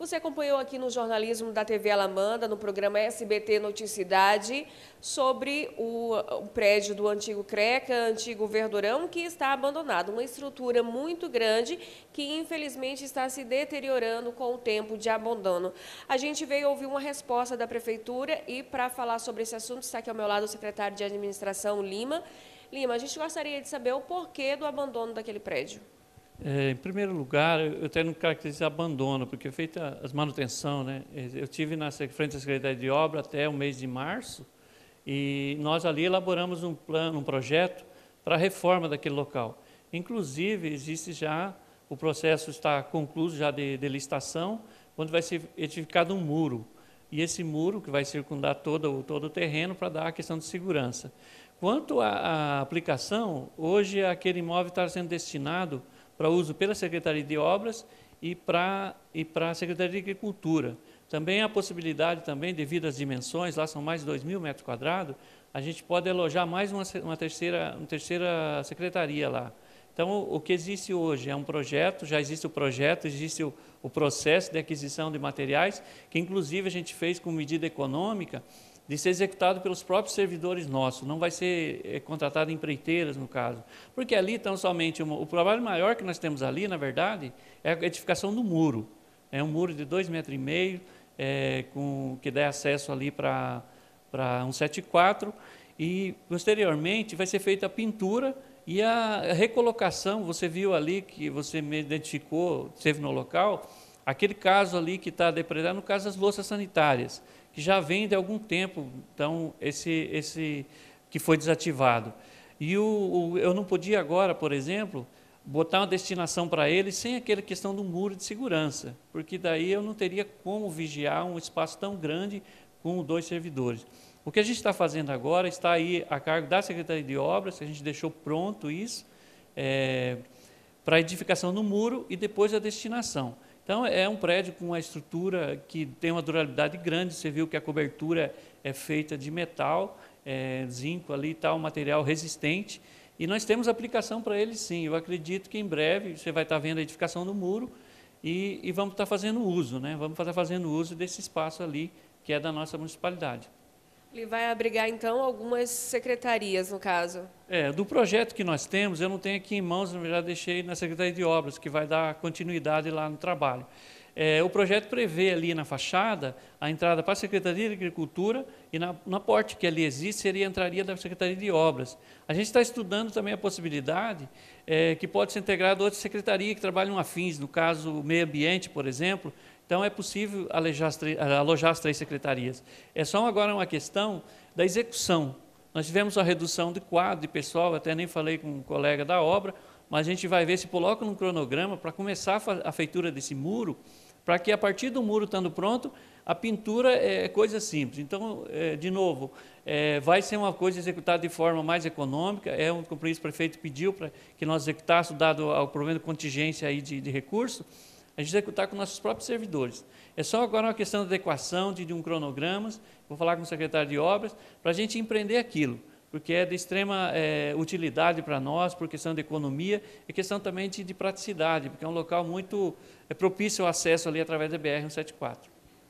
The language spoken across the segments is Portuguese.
Você acompanhou aqui no jornalismo da TV Alamanda, no programa SBT Noticidade, sobre o, o prédio do antigo Creca, antigo Verdurão, que está abandonado. Uma estrutura muito grande que, infelizmente, está se deteriorando com o tempo de abandono. A gente veio ouvir uma resposta da Prefeitura e, para falar sobre esse assunto, está aqui ao meu lado o secretário de Administração, Lima. Lima, a gente gostaria de saber o porquê do abandono daquele prédio. É, em primeiro lugar, eu até não caracterizo abandono, porque feita as manutenção, né? Eu tive na frente da Secretaria de Obra até o mês de março e nós ali elaboramos um plano, um projeto para a reforma daquele local. Inclusive, existe já, o processo está concluído já de, de licitação, onde vai ser edificado um muro. E esse muro que vai circundar todo, todo o terreno para dar a questão de segurança. Quanto à aplicação, hoje aquele imóvel está sendo destinado para uso pela Secretaria de Obras e para e para a Secretaria de Agricultura. Também há a possibilidade, também, devido às dimensões, lá são mais de 2 mil metros quadrados, a gente pode alojar mais uma, uma, terceira, uma terceira secretaria lá. Então, o que existe hoje é um projeto, já existe o projeto, existe o, o processo de aquisição de materiais, que inclusive a gente fez com medida econômica, de ser executado pelos próprios servidores nossos, não vai ser eh, contratado empreiteiras, no caso. Porque ali tão somente uma, o trabalho maior que nós temos ali, na verdade, é a edificação do muro. É um muro de dois metros e meio, é, com, que dá acesso ali para 174. E posteriormente vai ser feita a pintura e a recolocação. Você viu ali que você me identificou, esteve no local, aquele caso ali que está depredado, no caso das louças sanitárias que já vem de algum tempo, então esse esse que foi desativado. E o, o eu não podia agora, por exemplo, botar uma destinação para ele sem aquela questão do muro de segurança, porque daí eu não teria como vigiar um espaço tão grande com dois servidores. O que a gente está fazendo agora está aí a cargo da Secretaria de Obras, a gente deixou pronto isso é, para edificação no muro e depois a destinação. Então, é um prédio com uma estrutura que tem uma durabilidade grande. Você viu que a cobertura é feita de metal, é, zinco ali e tal, material resistente. E nós temos aplicação para ele sim. Eu acredito que em breve você vai estar vendo a edificação do muro e, e vamos estar fazendo uso, né? Vamos estar fazendo uso desse espaço ali que é da nossa municipalidade. Ele vai abrigar, então, algumas secretarias, no caso. É, do projeto que nós temos, eu não tenho aqui em mãos, eu já deixei na Secretaria de Obras, que vai dar continuidade lá no trabalho. É, o projeto prevê ali na fachada a entrada para a Secretaria de Agricultura e na, na porte que ali existe seria a entraria da Secretaria de Obras. A gente está estudando também a possibilidade é, que pode ser integrada outra secretaria que em afins, no caso meio ambiente, por exemplo. Então é possível alojar as três secretarias. É só agora uma questão da execução. Nós tivemos a redução de quadro de pessoal, até nem falei com um colega da obra, mas a gente vai ver se coloca num cronograma para começar a feitura desse muro, para que a partir do muro estando pronto, a pintura é coisa simples. Então, é, de novo, é, vai ser uma coisa executada de forma mais econômica, é um compromisso que o prefeito pediu para que nós executássemos, dado ao problema de contingência aí de, de recurso, a gente executar com nossos próprios servidores. É só agora uma questão de adequação, de, de um cronograma, vou falar com o secretário de obras, para a gente empreender aquilo porque é de extrema é, utilidade para nós, por questão de economia e questão também de, de praticidade, porque é um local muito é, propício ao acesso ali através da BR-174.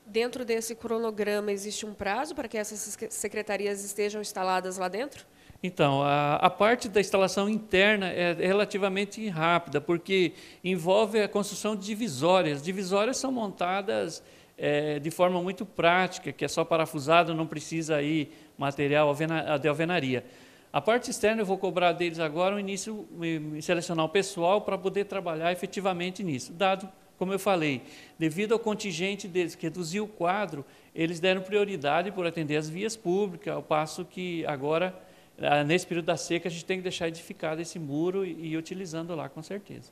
Dentro desse cronograma, existe um prazo para que essas secretarias estejam instaladas lá dentro? Então, a, a, parte da instalação interna é relativamente rápida, porque envolve a construção de divisórias. Divisórias são montadas é, de forma muito prática, que é só parafusado, não precisa aí material de alvenaria. A parte externa eu vou cobrar deles agora o um início selecionar o pessoal para poder trabalhar efetivamente nisso. Dado, como eu falei, devido ao contingente deles que reduziu o quadro, eles deram prioridade por atender as vias públicas, ao passo que agora, ah, nesse período da seca, a gente tem que deixar edificado esse muro e, e utilizando lá com certeza.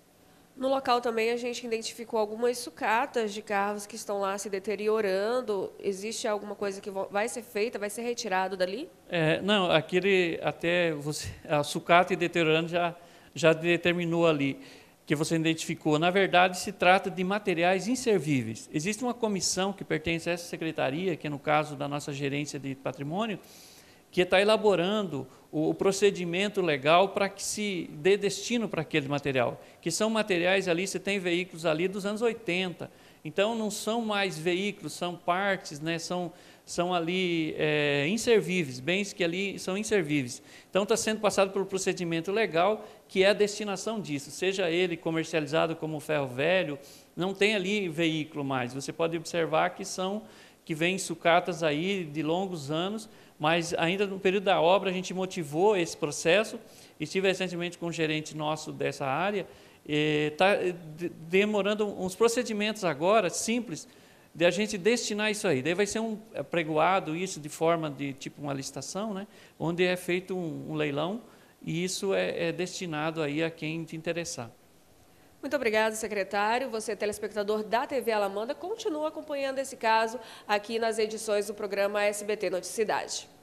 No local também a gente identificou algumas sucatas de carros que estão lá se deteriorando. Existe alguma coisa que vai ser feita, vai ser retirado dali? É, não, aquele até você, a sucata e deteriorando já já determinou ali que você identificou. Na verdade, se trata de materiais inservíveis. Existe uma comissão que pertence a essa secretaria, que é no caso da nossa gerência de patrimônio, que está elaborando o, o, procedimento legal para que se dê destino para aquele material, que são materiais ali, você tem veículos ali dos anos 80, então não são mais veículos, são partes, né, são, são ali é, inservíveis, bens que ali são inservíveis. Então está sendo passado pelo procedimento legal, que é a destinação disso, seja ele comercializado como ferro velho, não tem ali veículo mais, você pode observar que são, que vêm sucatas aí de longos anos, mas ainda no período da obra a gente motivou esse processo. Estive recentemente com um gerente nosso dessa área, está demorando uns procedimentos agora simples de a gente destinar isso aí. Daí vai ser um é, pregoado isso de forma de tipo uma licitação, né? onde é feito um, um leilão e isso é, é destinado aí a quem te interessar. Muito obrigado, secretário. Você, telespectador da TV Alamanda, continua acompanhando esse caso aqui nas edições do programa SBT Noticidade.